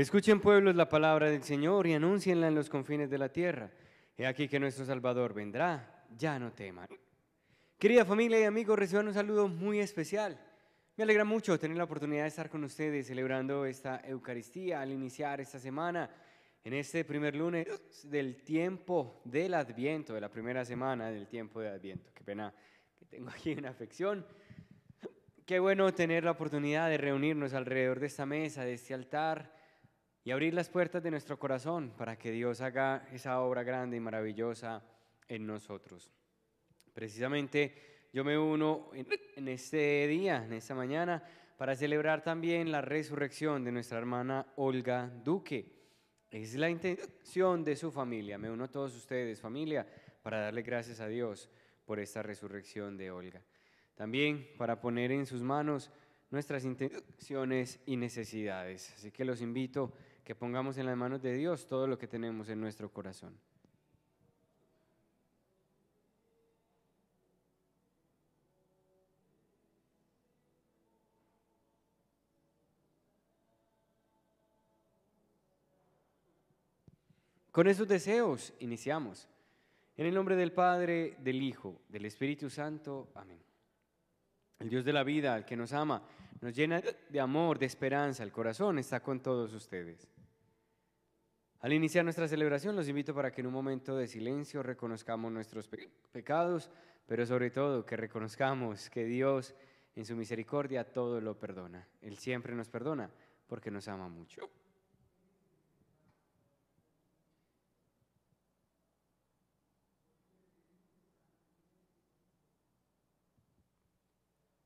Escuchen pueblos la palabra del Señor y anúncienla en los confines de la tierra. He aquí que nuestro Salvador vendrá, ya no teman. Querida familia y amigos, reciban un saludo muy especial. Me alegra mucho tener la oportunidad de estar con ustedes celebrando esta Eucaristía al iniciar esta semana, en este primer lunes del tiempo del Adviento, de la primera semana del tiempo de Adviento. Qué pena que tengo aquí una afección. Qué bueno tener la oportunidad de reunirnos alrededor de esta mesa, de este altar y abrir las puertas de nuestro corazón para que Dios haga esa obra grande y maravillosa en nosotros. Precisamente yo me uno en, este día, en esta mañana, para celebrar también la resurrección de nuestra hermana Olga Duque. Es la intención de su familia. Me uno a todos ustedes, familia, para darle gracias a Dios por esta resurrección de Olga. También para poner en sus manos nuestras intenciones y necesidades. Así que los invito que pongamos en las manos de Dios todo lo que tenemos en nuestro corazón. Con esos deseos iniciamos. En el nombre del Padre, del Hijo, del Espíritu Santo. Amén. El Dios de la vida, el que nos ama, nos llena de amor, de esperanza, el corazón está con todos ustedes. Al iniciar nuestra celebración, los invito para que en un momento de silencio reconozcamos nuestros pecados, pero sobre todo que reconozcamos que Dios en su misericordia todo lo perdona. Él siempre nos perdona porque nos ama mucho.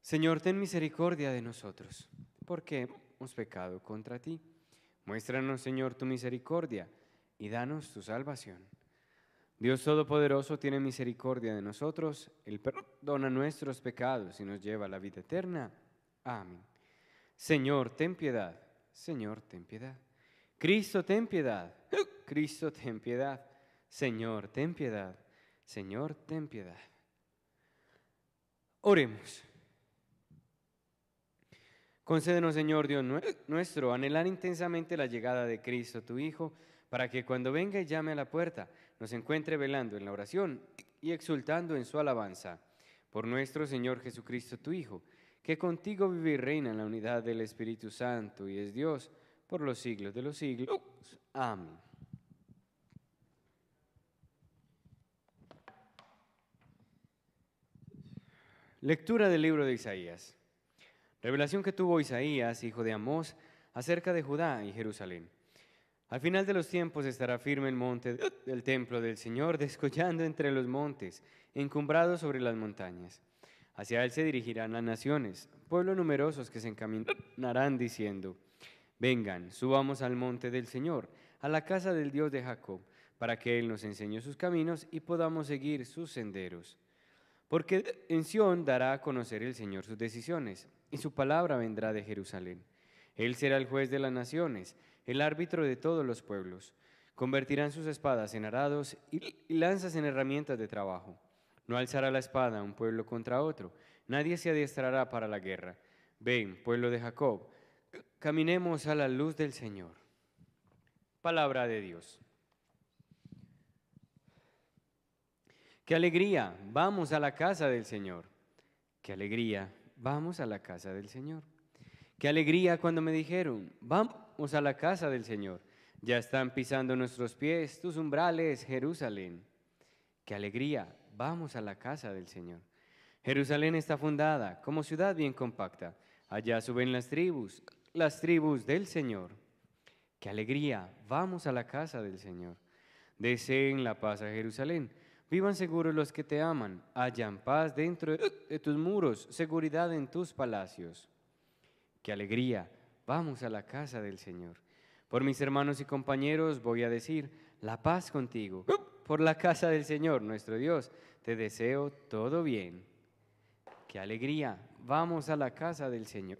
Señor, ten misericordia de nosotros, porque hemos pecado contra ti. Muéstranos, Señor, tu misericordia y danos tu salvación. Dios Todopoderoso tiene misericordia de nosotros, Él perdona nuestros pecados y nos lleva a la vida eterna. Amén. Señor, ten piedad. Señor, ten piedad. Cristo, ten piedad. Cristo, ten piedad. Señor, ten piedad. Señor, ten piedad. Oremos. Concédenos, Señor Dios nuestro, anhelar intensamente la llegada de Cristo, tu Hijo, para que cuando venga y llame a la puerta, nos encuentre velando en la oración y exultando en su alabanza. Por nuestro Señor Jesucristo, tu Hijo, que contigo vive y reina en la unidad del Espíritu Santo y es Dios por los siglos de los siglos. Amén. Lectura del libro de Isaías. Revelación que tuvo Isaías, hijo de Amós, acerca de Judá y Jerusalén. Al final de los tiempos estará firme el monte del templo del Señor, descollando entre los montes, encumbrado sobre las montañas. Hacia él se dirigirán las naciones, pueblos numerosos que se encaminarán diciendo, vengan, subamos al monte del Señor, a la casa del Dios de Jacob, para que Él nos enseñe sus caminos y podamos seguir sus senderos. Porque en Sión dará a conocer el Señor sus decisiones, y su palabra vendrá de Jerusalén. Él será el juez de las naciones, el árbitro de todos los pueblos. Convertirán sus espadas en arados y lanzas en herramientas de trabajo. No alzará la espada un pueblo contra otro, nadie se adiestrará para la guerra. Ven, pueblo de Jacob, caminemos a la luz del Señor. Palabra de Dios. Qué alegría, vamos a la casa del Señor. Qué alegría vamos a la casa del Señor. Qué alegría cuando me dijeron, vamos a la casa del Señor. Ya están pisando nuestros pies, tus umbrales, Jerusalén. Qué alegría, vamos a la casa del Señor. Jerusalén está fundada como ciudad bien compacta. Allá suben las tribus, las tribus del Señor. Qué alegría, vamos a la casa del Señor. Deseen la paz a Jerusalén Vivan seguros los que te aman, hayan paz dentro de tus muros, seguridad en tus palacios. ¡Qué alegría! Vamos a la casa del Señor. Por mis hermanos y compañeros voy a decir, la paz contigo. Por la casa del Señor, nuestro Dios, te deseo todo bien. ¡Qué alegría! Vamos a la casa del Señor.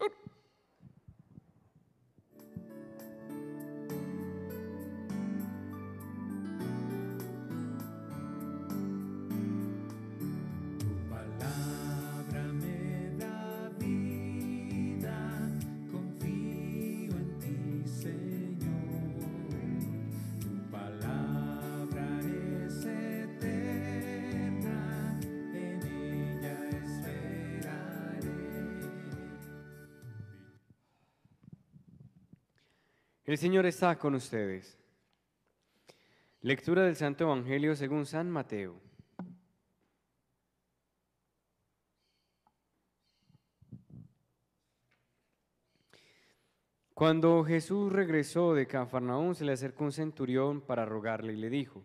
El Señor está con ustedes. Lectura del Santo Evangelio según San Mateo. Cuando Jesús regresó de Cafarnaúm, se le acercó un centurión para rogarle y le dijo,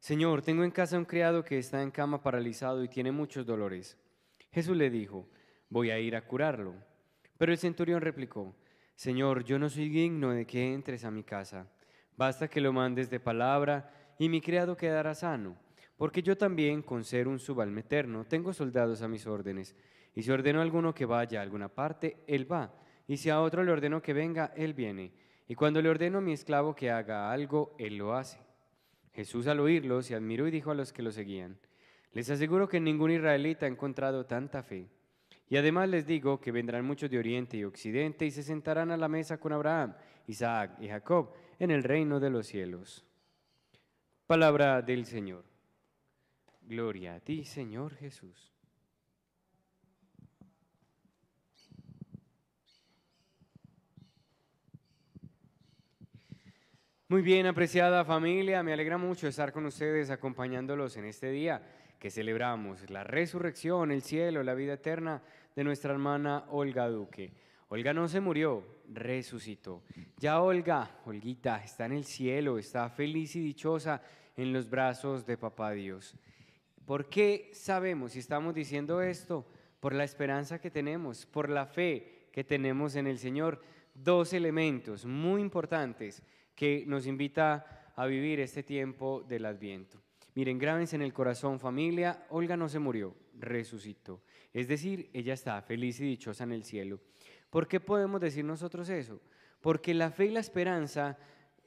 Señor, tengo en casa un criado que está en cama paralizado y tiene muchos dolores. Jesús le dijo, voy a ir a curarlo. Pero el centurión replicó, Señor, yo no soy digno de que entres a mi casa. Basta que lo mandes de palabra y mi criado quedará sano. Porque yo también, con ser un subalmeterno, tengo soldados a mis órdenes. Y si ordeno a alguno que vaya a alguna parte, él va. Y si a otro le ordeno que venga, él viene. Y cuando le ordeno a mi esclavo que haga algo, él lo hace. Jesús al oírlo se admiró y dijo a los que lo seguían, Les aseguro que ningún israelita ha encontrado tanta fe. Y además les digo que vendrán muchos de oriente y occidente y se sentarán a la mesa con Abraham, Isaac y Jacob en el reino de los cielos. Palabra del Señor. Gloria a ti, Señor Jesús. Muy bien, apreciada familia, me alegra mucho estar con ustedes acompañándolos en este día que celebramos la resurrección, el cielo, la vida eterna de nuestra hermana Olga Duque. Olga no se murió, resucitó. Ya Olga, Olguita, está en el cielo, está feliz y dichosa en los brazos de Papá Dios. ¿Por qué sabemos y estamos diciendo esto? Por la esperanza que tenemos, por la fe que tenemos en el Señor. Dos elementos muy importantes que nos invita a vivir este tiempo del Adviento. Miren, grábense en el corazón familia, Olga no se murió, resucitó. Es decir, ella está feliz y dichosa en el cielo. ¿Por qué podemos decir nosotros eso? Porque la fe y la esperanza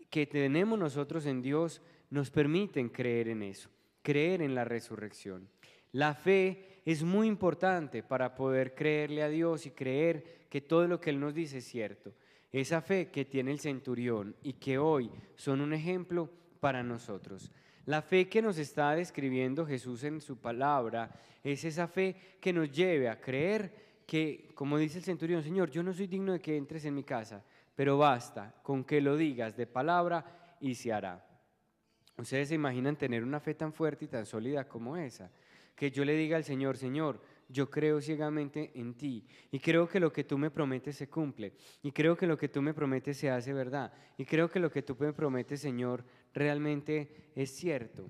que tenemos nosotros en Dios nos permiten creer en eso, creer en la resurrección. La fe es muy importante para poder creerle a Dios y creer que todo lo que Él nos dice es cierto. Esa fe que tiene el centurión y que hoy son un ejemplo para nosotros. La fe que nos está describiendo Jesús en su palabra es esa fe que nos lleve a creer que, como dice el centurión, Señor, yo no soy digno de que entres en mi casa, pero basta con que lo digas de palabra y se hará. Ustedes se imaginan tener una fe tan fuerte y tan sólida como esa, que yo le diga al Señor, Señor, yo creo ciegamente en ti y creo que lo que tú me prometes se cumple y creo que lo que tú me prometes se hace verdad y creo que lo que tú me prometes, Señor, realmente es cierto.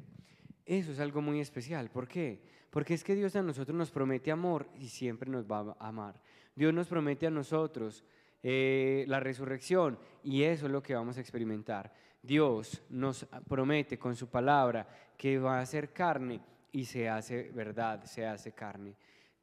Eso es algo muy especial. ¿Por qué? Porque es que Dios a nosotros nos promete amor y siempre nos va a amar. Dios nos promete a nosotros eh, la resurrección y eso es lo que vamos a experimentar. Dios nos promete con su palabra que va a ser carne y se hace verdad, se hace carne.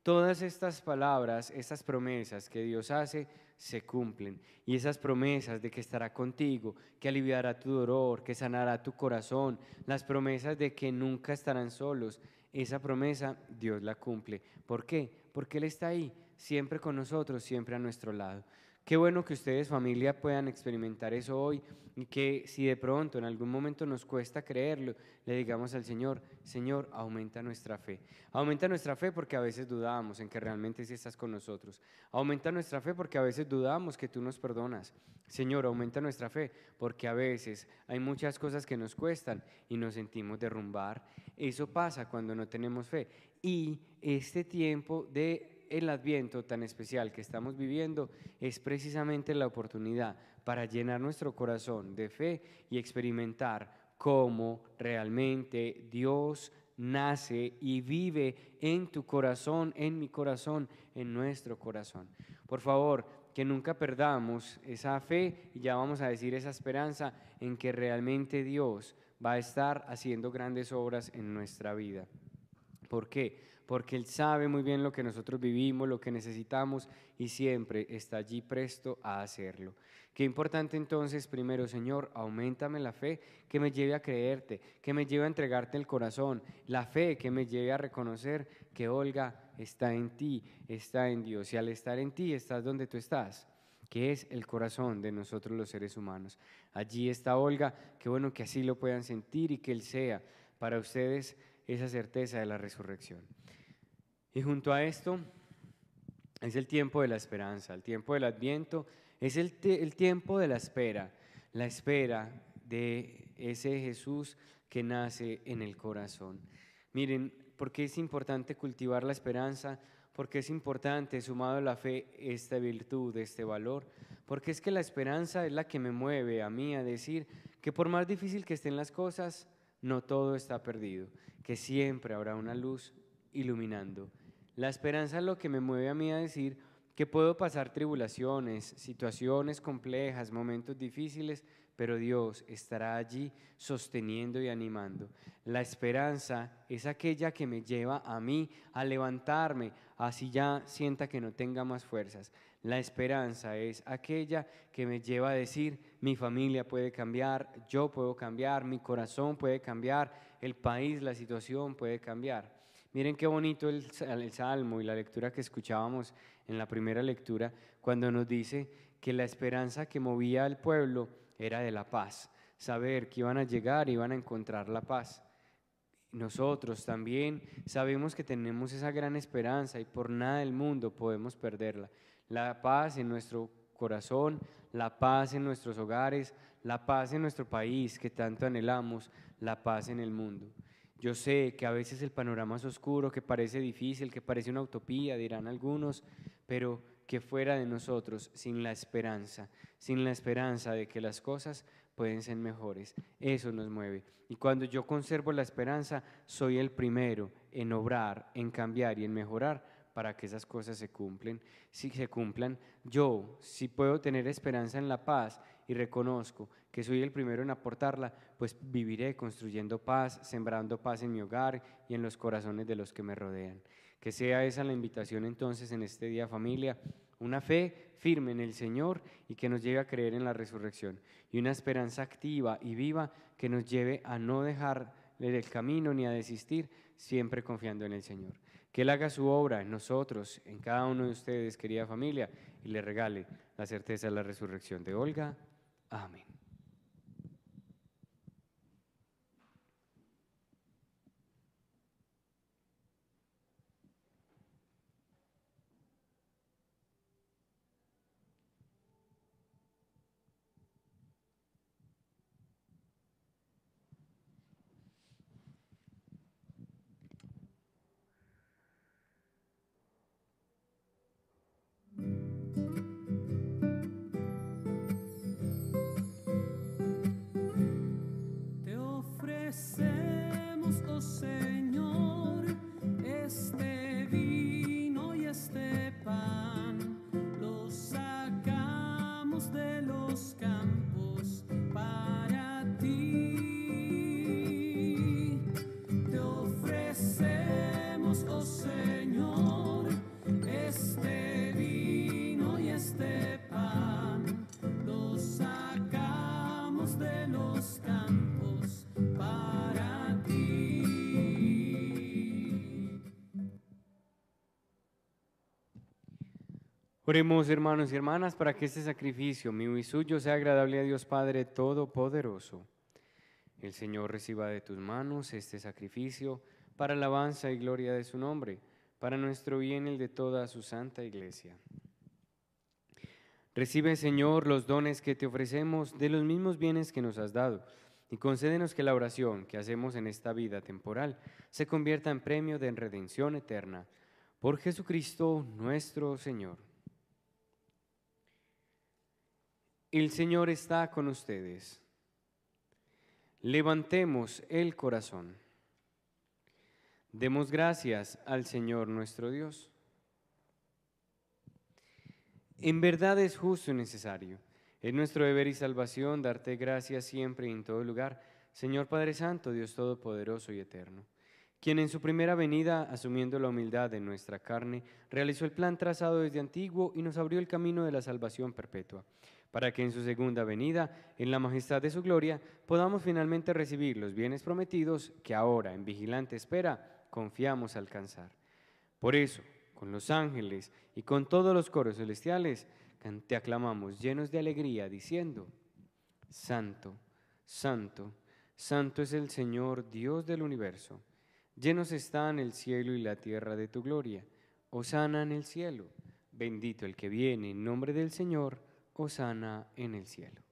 Todas estas palabras, estas promesas que Dios hace, se cumplen. Y esas promesas de que estará contigo, que aliviará tu dolor, que sanará tu corazón, las promesas de que nunca estarán solos, esa promesa Dios la cumple. ¿Por qué? Porque Él está ahí, siempre con nosotros, siempre a nuestro lado. Qué bueno que ustedes familia puedan experimentar eso hoy y que si de pronto en algún momento nos cuesta creerlo, le digamos al Señor, Señor, aumenta nuestra fe. Aumenta nuestra fe porque a veces dudamos en que realmente si estás con nosotros. Aumenta nuestra fe porque a veces dudamos que tú nos perdonas. Señor, aumenta nuestra fe porque a veces hay muchas cosas que nos cuestan y nos sentimos derrumbar. Eso pasa cuando no tenemos fe. Y este tiempo de el adviento tan especial que estamos viviendo es precisamente la oportunidad para llenar nuestro corazón de fe y experimentar cómo realmente Dios nace y vive en tu corazón, en mi corazón, en nuestro corazón. Por favor, que nunca perdamos esa fe y ya vamos a decir esa esperanza en que realmente Dios va a estar haciendo grandes obras en nuestra vida. ¿Por qué? porque Él sabe muy bien lo que nosotros vivimos, lo que necesitamos y siempre está allí presto a hacerlo. Qué importante entonces, primero, Señor, aumentame la fe que me lleve a creerte, que me lleve a entregarte el corazón, la fe que me lleve a reconocer que Olga está en ti, está en Dios y al estar en ti estás donde tú estás que es el corazón de nosotros los seres humanos. Allí está Olga, qué bueno que así lo puedan sentir y que Él sea para ustedes esa certeza de la resurrección. Y junto a esto es el tiempo de la esperanza, el tiempo del adviento, es el, tiempo de la espera, la espera de ese Jesús que nace en el corazón. Miren, ¿por qué es importante cultivar la esperanza? Porque es importante, sumado a la fe, esta virtud, este valor? Porque es que la esperanza es la que me mueve a mí a decir que por más difícil que estén las cosas, no todo está perdido, que siempre habrá una luz iluminando. La esperanza es lo que me mueve a mí a decir que puedo pasar tribulaciones, situaciones complejas, momentos difíciles, pero Dios estará allí sosteniendo y animando. La esperanza es aquella que me lleva a mí a levantarme, así ya sienta que no tenga más fuerzas. La esperanza es aquella que me lleva a decir, mi familia puede cambiar, yo puedo cambiar, mi corazón puede cambiar, el país, la situación puede cambiar. Miren qué bonito el, Salmo y la lectura que escuchábamos en la primera lectura, cuando nos dice que la esperanza que movía al pueblo era de la paz, saber que iban a llegar, y iban a encontrar la paz. Nosotros también sabemos que tenemos esa gran esperanza y por nada del mundo podemos perderla. La paz en nuestro corazón, la paz en nuestros hogares, la paz en nuestro país que tanto anhelamos, la paz en el mundo. Yo sé que a veces el panorama es oscuro, que parece difícil, que parece una utopía, dirán algunos, pero que fuera de nosotros sin la esperanza, sin la esperanza de que las cosas pueden ser mejores. Eso nos mueve. Y cuando yo conservo la esperanza, soy el primero en obrar, en cambiar y en mejorar para que esas cosas se cumplen, si se cumplan. Yo, si puedo tener esperanza en la paz y reconozco que soy el primero en aportarla, pues viviré construyendo paz, sembrando paz en mi hogar y en los corazones de los que me rodean. Que sea esa la invitación entonces en este día familia, una fe firme en el Señor y que nos lleve a creer en la resurrección y una esperanza activa y viva que nos lleve a no dejar el camino ni a desistir, siempre confiando en el Señor. Que Él haga su obra en nosotros, en cada uno de ustedes, querida familia, y le regale la certeza de la resurrección de Olga. Amén. find. Oremos hermanos y hermanas para que este sacrificio mío y suyo sea agradable a Dios Padre Todopoderoso. El Señor reciba de tus manos este sacrificio para alabanza y gloria de su nombre, para nuestro bien y el de toda su santa iglesia. Recibe, Señor, los dones que te ofrecemos de los mismos bienes que nos has dado, y concédenos que la oración que hacemos en esta vida temporal se convierta en premio de redención eterna. Por Jesucristo nuestro Señor. El Señor está con ustedes. Levantemos el corazón. Demos gracias al Señor nuestro Dios. En verdad es justo y necesario. Es nuestro deber y salvación darte gracias siempre y en todo lugar, Señor Padre Santo, Dios Todopoderoso y Eterno, quien en su primera venida, asumiendo la humildad de nuestra carne, realizó el plan trazado desde antiguo y nos abrió el camino de la salvación perpetua para que en su segunda venida, en la majestad de su gloria, podamos finalmente recibir los bienes prometidos que ahora, en vigilante espera, confiamos alcanzar. Por eso, con los ángeles y con todos los coros celestiales, te aclamamos llenos de alegría, diciendo, Santo, Santo, Santo es el Señor, Dios del universo. Llenos están el cielo y la tierra de tu gloria. Osana en el cielo. Bendito el que viene en nombre del Señor sana en el cielo.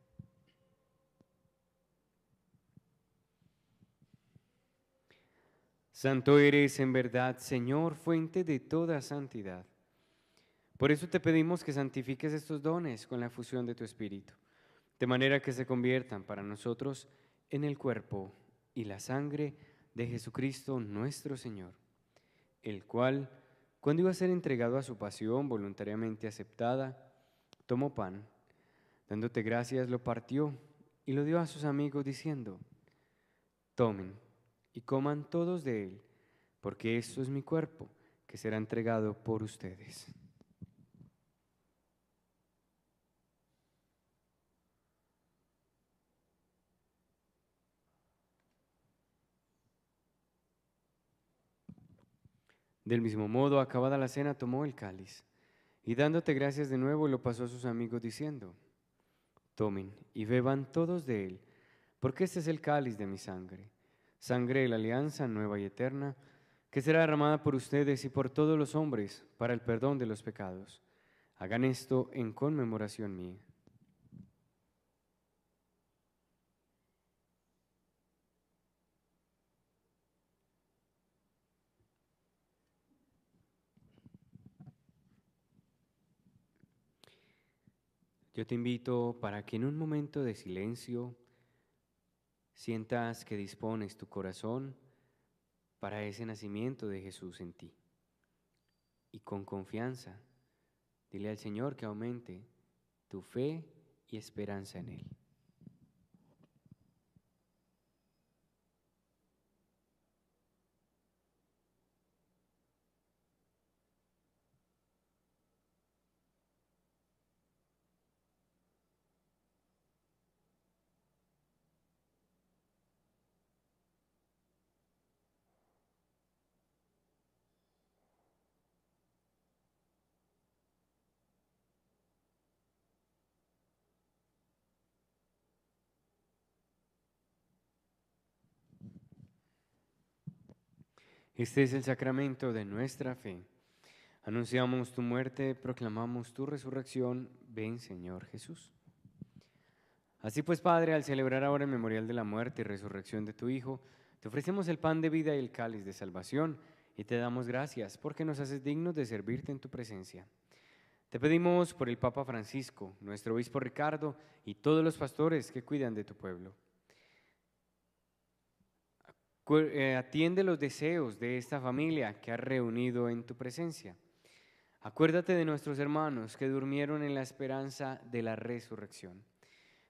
Santo eres en verdad, Señor, fuente de toda santidad. Por eso te pedimos que santifiques estos dones con la fusión de tu Espíritu, de manera que se conviertan para nosotros en el cuerpo y la sangre de Jesucristo nuestro Señor, el cual, cuando iba a ser entregado a su pasión voluntariamente aceptada, tomó pan Dándote gracias, lo partió y lo dio a sus amigos diciendo, tomen y coman todos de él, porque esto es mi cuerpo que será entregado por ustedes. Del mismo modo, acabada la cena, tomó el cáliz y dándote gracias de nuevo lo pasó a sus amigos diciendo, Tomen y beban todos de él, porque este es el cáliz de mi sangre, sangre de la alianza nueva y eterna, que será derramada por ustedes y por todos los hombres para el perdón de los pecados. Hagan esto en conmemoración mía. Yo te invito para que en un momento de silencio sientas que dispones tu corazón para ese nacimiento de Jesús en ti. Y con confianza, dile al Señor que aumente tu fe y esperanza en Él. Este es el sacramento de nuestra fe. Anunciamos tu muerte, proclamamos tu resurrección. Ven, Señor Jesús. Así pues, Padre, al celebrar ahora el memorial de la muerte y resurrección de tu Hijo, te ofrecemos el pan de vida y el cáliz de salvación y te damos gracias porque nos haces dignos de servirte en tu presencia. Te pedimos por el Papa Francisco, nuestro obispo Ricardo y todos los pastores que cuidan de tu pueblo eh, atiende los deseos de esta familia que has reunido en tu presencia. Acuérdate de nuestros hermanos que durmieron en la esperanza de la resurrección.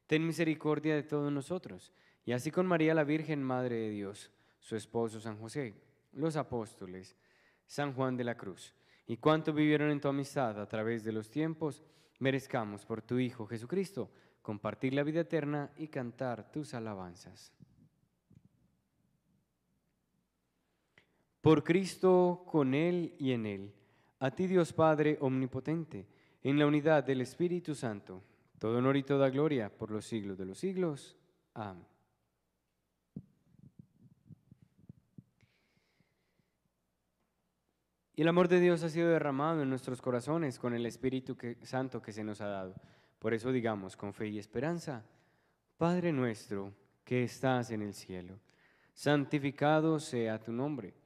Ten misericordia de todos nosotros, y así con María la Virgen, Madre de Dios, su esposo San José, los apóstoles, San Juan de la Cruz, y cuánto vivieron en tu amistad a través de los tiempos, merezcamos por tu Hijo Jesucristo compartir la vida eterna y cantar tus alabanzas. Por Cristo, con Él y en Él, a ti Dios Padre Omnipotente, en la unidad del Espíritu Santo, todo honor y toda gloria por los siglos de los siglos. Amén. Y el amor de Dios ha sido derramado en nuestros corazones con el Espíritu Santo que se nos ha dado. Por eso digamos con fe y esperanza, Padre nuestro que estás en el cielo, santificado sea tu nombre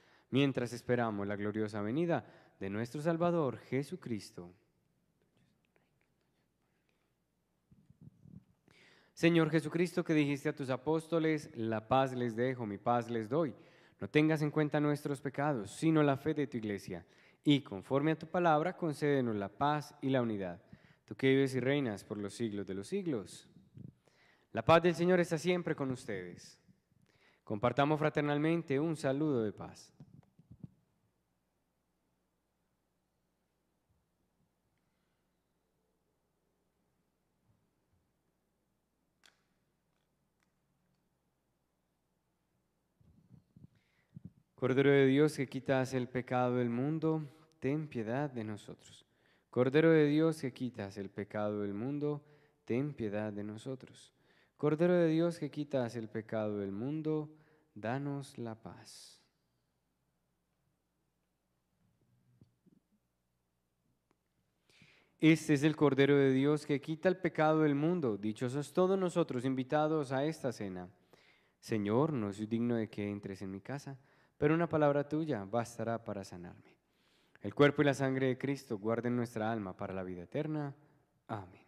mientras esperamos la gloriosa venida de nuestro Salvador Jesucristo. Señor Jesucristo, que dijiste a tus apóstoles, la paz les dejo, mi paz les doy. No tengas en cuenta nuestros pecados, sino la fe de tu iglesia. Y conforme a tu palabra, concédenos la paz y la unidad. Tú que vives y reinas por los siglos de los siglos. La paz del Señor está siempre con ustedes. Compartamos fraternalmente un saludo de paz. Cordero de Dios que quitas el pecado del mundo, ten piedad de nosotros. Cordero de Dios que quitas el pecado del mundo, ten piedad de nosotros. Cordero de Dios que quitas el pecado del mundo, danos la paz. Este es el Cordero de Dios que quita el pecado del mundo. Dichosos todos nosotros invitados a esta cena. Señor, no soy digno de que entres en mi casa pero una palabra tuya bastará para sanarme. El cuerpo y la sangre de Cristo guarden nuestra alma para la vida eterna. Amén.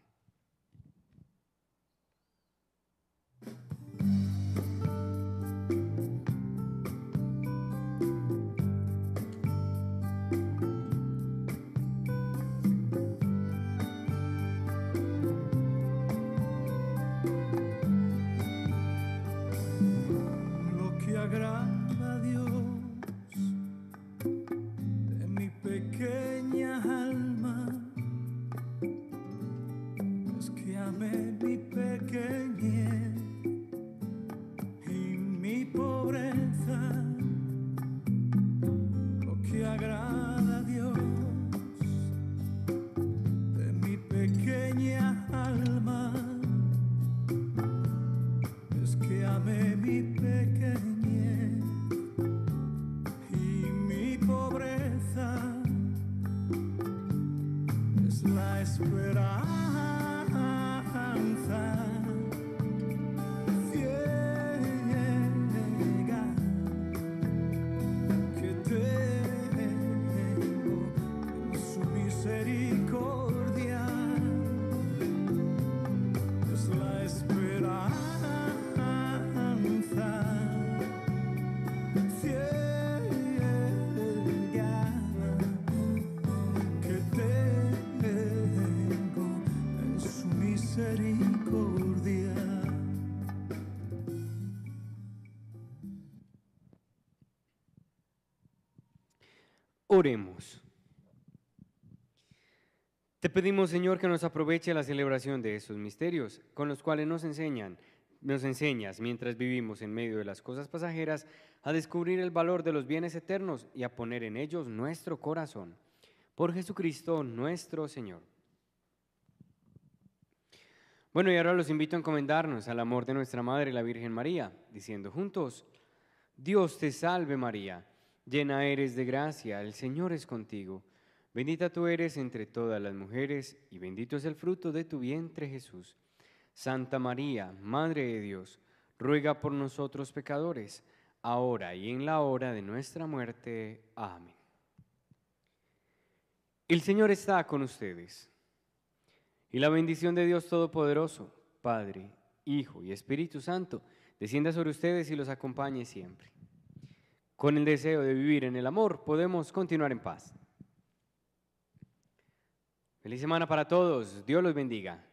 despertar. Oremos. Te pedimos, Señor, que nos aproveche la celebración de estos misterios, con los cuales nos enseñan, nos enseñas, mientras vivimos en medio de las cosas pasajeras, a descubrir el valor de los bienes eternos y a poner en ellos nuestro corazón. Por Jesucristo nuestro Señor. Bueno, y ahora los invito a encomendarnos al amor de nuestra Madre, la Virgen María, diciendo juntos, Dios te salve María llena eres de gracia, el Señor es contigo. Bendita tú eres entre todas las mujeres, y bendito es el fruto de tu vientre Jesús. Santa María, Madre de Dios, ruega por nosotros pecadores, ahora y en la hora de nuestra muerte. Amén. El Señor está con ustedes. Y la bendición de Dios Todopoderoso, Padre, Hijo y Espíritu Santo, descienda sobre ustedes y los acompañe siempre. Con el deseo de vivir en el amor podemos continuar en paz. Feliz semana para todos. Dios los bendiga.